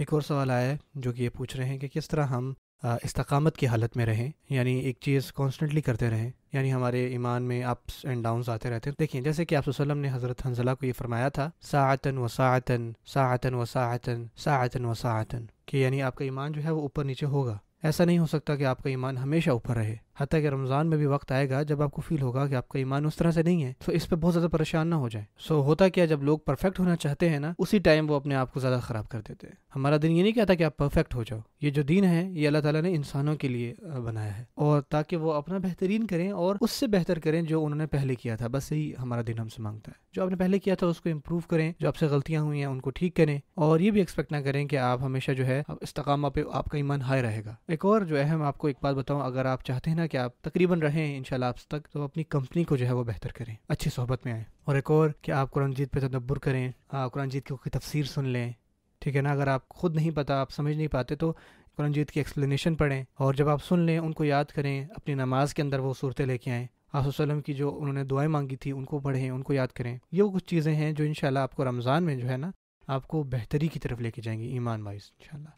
एक और सवाल आया है जो कि ये पूछ रहे हैं कि किस तरह हम इस्तकामत की हालत में रहें यानी एक चीज़ कॉन्स्टेंटली करते रहें यानी हमारे ईमान में अप्स एंड डाउन आते रहते हैं देखिए जैसे कि आप ने हज़रत हंजला को ये फरमाया था सातन व सातन सातन व सातन सातन व सातन कि यानी आपका ईमान जो है वो ऊपर नीचे होगा ऐसा नहीं हो सकता कि आपका ईमान हमेशा ऊपर रहे हत्या कि रमज़ान में भी वक्त आएगा जब आपको फील होगा कि आपका ईमान उस तरह से नहीं है तो इस पर बहुत ज़्यादा परेशान ना हो जाए सो so, होता क्या जब लोग परफेक्ट होना चाहते हैं ना उसी टाइम वो अपने आप को ज़्यादा ख़राब कर देते हैं हमारा दिन ये नहीं कहता कि आप परफेक्ट हो जाओ ये जो दिन है ये अल्लाह ताला ने इंसानों के लिए बनाया है और ताकि वो अपना बेहतरीन करें और उससे बेहतर करें जो उन्होंने पहले किया था बस यही हमारा दिन हमसे मांगता है जो आपने पहले किया था उसको इम्प्रूव करें जो आपसे गलतियाँ हुई हैं उनको ठीक करें और ये भी एक्सपेक्ट ना करें कि आप हमेशा जो है इस्तकामा पे आपका ईमान हाई रहेगा एक और जो अहम आपको एक बात बताऊँ अगर आप चाहते हैं ना कि आप तकरीबन रहें इन आप तक तो अपनी कंपनी को जो है वो बेहतर करें अच्छी सोहबत में आए और एक और कि आप कुरान जीत पर तदब्बर करें कुरान जीत की तफसीर सुन लें ठीक है ना अगर आप खुद नहीं पता आप समझ नहीं पाते तो कुरान जीत की एक्सप्लेनेशन पढ़ें और जब आप सुन लें उनको याद करें अपनी नमाज के अंदर वो सूरतें लेके आएँ आसम की जो उन्होंने दुआएं मांगी थी उनको पढ़ें उनको याद करें ये वो कुछ चीज़ें हैं जो इन आपको रमज़ान में जो है ना आपको बेहतरी की तरफ लेके जाएंगी ईमान वाइज इन